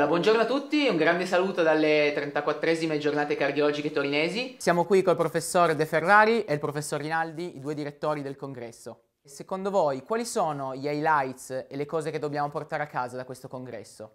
Uh, buongiorno a tutti, un grande saluto dalle 34esime giornate cardiologiche torinesi. Siamo qui col professor De Ferrari e il professor Rinaldi, i due direttori del congresso. Secondo voi quali sono gli highlights e le cose che dobbiamo portare a casa da questo congresso?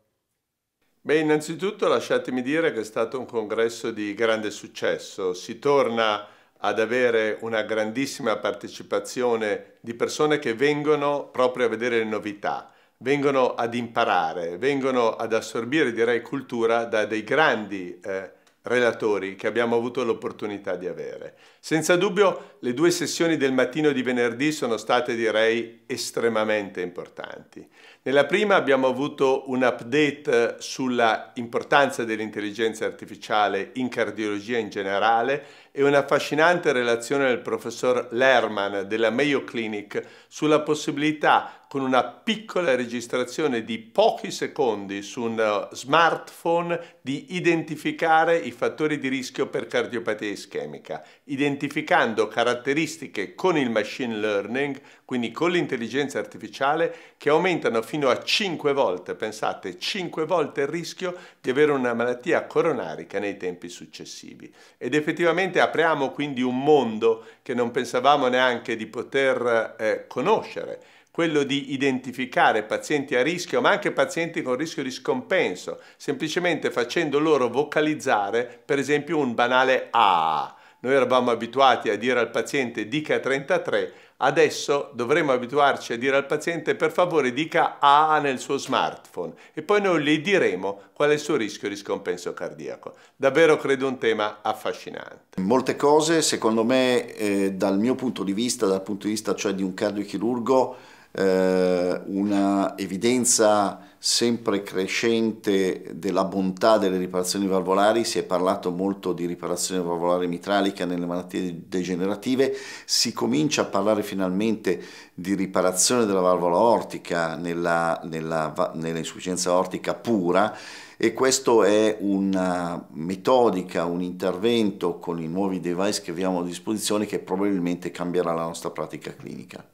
Beh, innanzitutto lasciatemi dire che è stato un congresso di grande successo. Si torna ad avere una grandissima partecipazione di persone che vengono proprio a vedere le novità vengono ad imparare, vengono ad assorbire, direi, cultura da dei grandi eh, relatori che abbiamo avuto l'opportunità di avere. Senza dubbio le due sessioni del mattino di venerdì sono state, direi, estremamente importanti. Nella prima abbiamo avuto un update eh, sulla importanza dell'intelligenza artificiale in cardiologia in generale e un'affascinante relazione del professor Lerman della Mayo Clinic sulla possibilità con una piccola registrazione di pochi secondi su un eh, smartphone di identificare i fattori di rischio per cardiopatia ischemica, identificando caratteristiche con il machine learning quindi con l'intelligenza artificiale, che aumentano fino a 5 volte, pensate, 5 volte il rischio di avere una malattia coronarica nei tempi successivi. Ed effettivamente apriamo quindi un mondo che non pensavamo neanche di poter eh, conoscere quello di identificare pazienti a rischio, ma anche pazienti con rischio di scompenso, semplicemente facendo loro vocalizzare, per esempio, un banale A. Ah". Noi eravamo abituati a dire al paziente dica 33, Adesso dovremo abituarci a dire al paziente per favore dica A nel suo smartphone e poi noi gli diremo qual è il suo rischio di scompenso cardiaco. Davvero credo un tema affascinante. Molte cose secondo me eh, dal mio punto di vista, dal punto di vista cioè di un cardiochirurgo, eh, una evidenza sempre crescente della bontà delle riparazioni valvolari, si è parlato molto di riparazione valvolare mitralica nelle malattie degenerative, si comincia a parlare finalmente di riparazione della valvola ortica nella, nella, nell'insufficienza ortica pura e questo è una metodica, un intervento con i nuovi device che abbiamo a disposizione che probabilmente cambierà la nostra pratica clinica.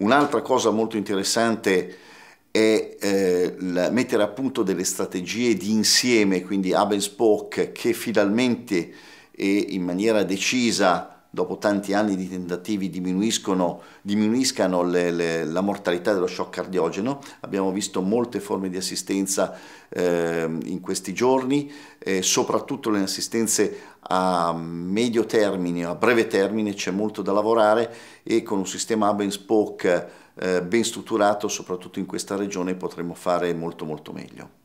Un'altra cosa molto interessante è eh, mettere a punto delle strategie di insieme, quindi hub and spoke, che finalmente e in maniera decisa dopo tanti anni di tentativi diminuiscano le, le, la mortalità dello shock cardiogeno. Abbiamo visto molte forme di assistenza eh, in questi giorni, eh, soprattutto le assistenze a medio termine, a breve termine c'è molto da lavorare e con un sistema hub and spoke eh, ben strutturato, soprattutto in questa regione, potremo fare molto molto meglio.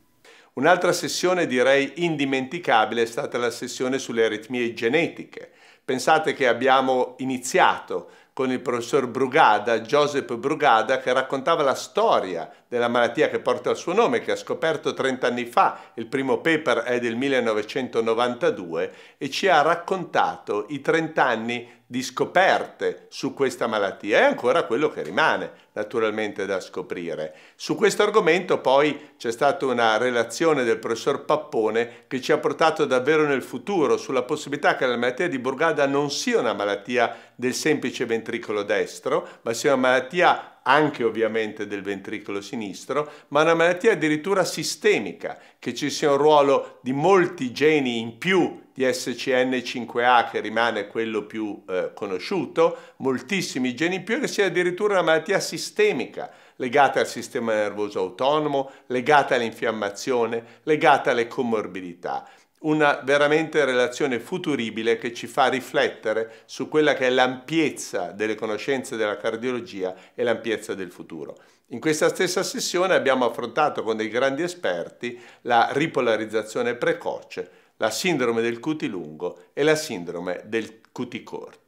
Un'altra sessione direi indimenticabile è stata la sessione sulle aritmie genetiche, Pensate che abbiamo iniziato con il professor Brugada, Joseph Brugada, che raccontava la storia della malattia che porta il suo nome, che ha scoperto 30 anni fa, il primo paper è del 1992, e ci ha raccontato i 30 anni di scoperte su questa malattia e ancora quello che rimane naturalmente da scoprire. Su questo argomento poi c'è stata una relazione del professor Pappone che ci ha portato davvero nel futuro sulla possibilità che la malattia di Burgada non sia una malattia del semplice ventricolo destro, ma sia una malattia anche ovviamente del ventricolo sinistro, ma una malattia addirittura sistemica, che ci sia un ruolo di molti geni in più di SCN5A che rimane quello più eh, conosciuto, moltissimi geni in più, che sia addirittura una malattia sistemica legata al sistema nervoso autonomo, legata all'infiammazione, legata alle comorbidità una veramente relazione futuribile che ci fa riflettere su quella che è l'ampiezza delle conoscenze della cardiologia e l'ampiezza del futuro. In questa stessa sessione abbiamo affrontato con dei grandi esperti la ripolarizzazione precoce, la sindrome del cuti lungo e la sindrome del cuti corto.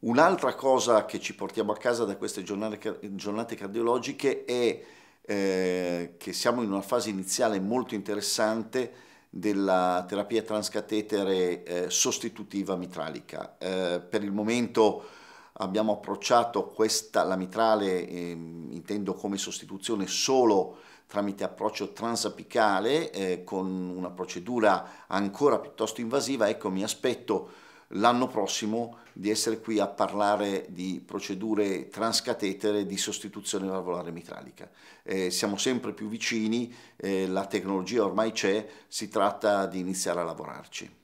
Un'altra cosa che ci portiamo a casa da queste giornate cardiologiche è eh, che siamo in una fase iniziale molto interessante della terapia transcatetere eh, sostitutiva mitralica. Eh, per il momento abbiamo approcciato questa, la mitrale, eh, intendo come sostituzione solo tramite approccio transapicale eh, con una procedura ancora piuttosto invasiva, ecco mi aspetto l'anno prossimo di essere qui a parlare di procedure transcatetere di sostituzione valvolare mitralica. Eh, siamo sempre più vicini, eh, la tecnologia ormai c'è, si tratta di iniziare a lavorarci.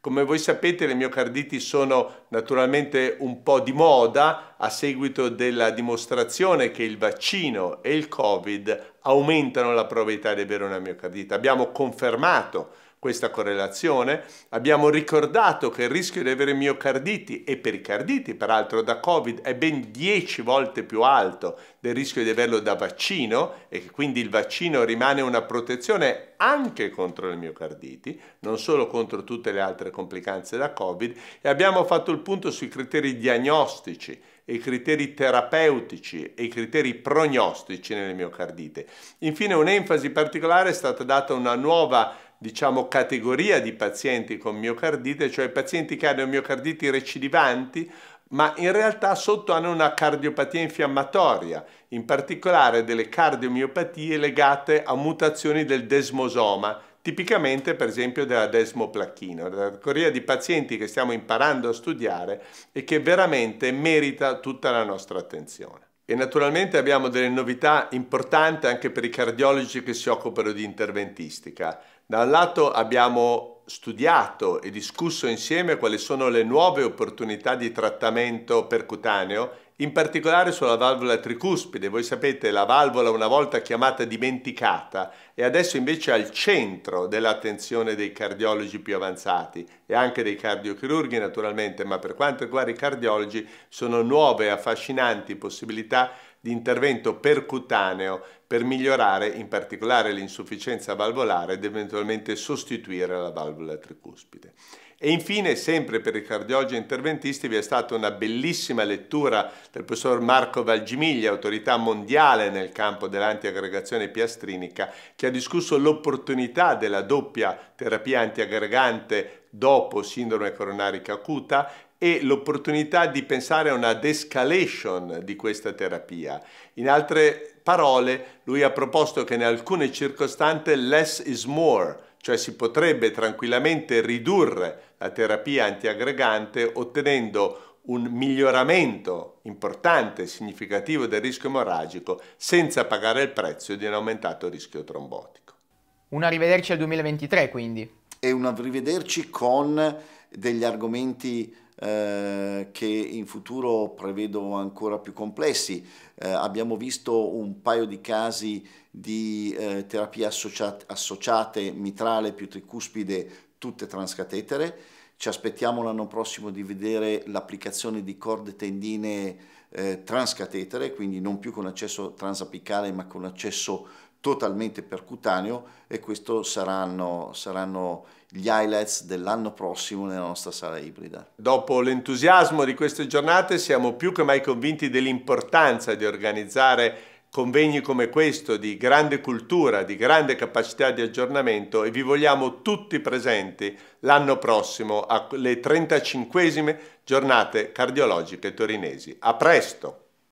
Come voi sapete le miocarditi sono naturalmente un po' di moda a seguito della dimostrazione che il vaccino e il Covid aumentano la probabilità di avere una miocardita. Abbiamo confermato questa correlazione. Abbiamo ricordato che il rischio di avere miocarditi e pericarditi, peraltro da Covid, è ben 10 volte più alto del rischio di averlo da vaccino e che quindi il vaccino rimane una protezione anche contro le miocarditi, non solo contro tutte le altre complicanze da Covid e abbiamo fatto il punto sui criteri diagnostici i criteri terapeutici e i criteri prognostici nelle miocardite. Infine un'enfasi particolare è stata data a una nuova diciamo, categoria di pazienti con miocardite, cioè pazienti che hanno miocarditi recidivanti, ma in realtà sotto hanno una cardiopatia infiammatoria, in particolare delle cardiomiopatie legate a mutazioni del desmosoma, tipicamente per esempio della desmoplacchina, una categoria di pazienti che stiamo imparando a studiare e che veramente merita tutta la nostra attenzione. E naturalmente abbiamo delle novità importanti anche per i cardiologi che si occupano di interventistica. Da un lato abbiamo studiato e discusso insieme quali sono le nuove opportunità di trattamento percutaneo, in particolare sulla valvola tricuspide. Voi sapete la valvola una volta chiamata dimenticata e adesso invece è al centro dell'attenzione dei cardiologi più avanzati e anche dei cardiochirurghi naturalmente, ma per quanto riguarda i cardiologi sono nuove e affascinanti possibilità di intervento percutaneo per migliorare in particolare l'insufficienza valvolare ed eventualmente sostituire la valvola tricuspide. E infine, sempre per i cardiologi interventisti, vi è stata una bellissima lettura del professor Marco Valgimiglia, autorità mondiale nel campo dell'antiaggregazione piastrinica, che ha discusso l'opportunità della doppia terapia antiaggregante dopo sindrome coronarica acuta e l'opportunità di pensare a una descalation di questa terapia. In altre parole, lui ha proposto che in alcune circostanze less is more, cioè si potrebbe tranquillamente ridurre la terapia antiaggregante ottenendo un miglioramento importante, significativo del rischio emorragico senza pagare il prezzo di un aumentato rischio trombotico. Un arrivederci al 2023 quindi e un arrivederci con degli argomenti eh, che in futuro prevedo ancora più complessi. Eh, abbiamo visto un paio di casi di eh, terapie associate, associate mitrale più tricuspide, tutte transcatetere. Ci aspettiamo l'anno prossimo di vedere l'applicazione di corde tendine eh, transcatetere, quindi non più con accesso transapicale ma con accesso totalmente percutaneo e questi saranno, saranno gli highlights dell'anno prossimo nella nostra sala ibrida. Dopo l'entusiasmo di queste giornate siamo più che mai convinti dell'importanza di organizzare convegni come questo di grande cultura, di grande capacità di aggiornamento e vi vogliamo tutti presenti l'anno prossimo alle 35 giornate cardiologiche torinesi. A presto!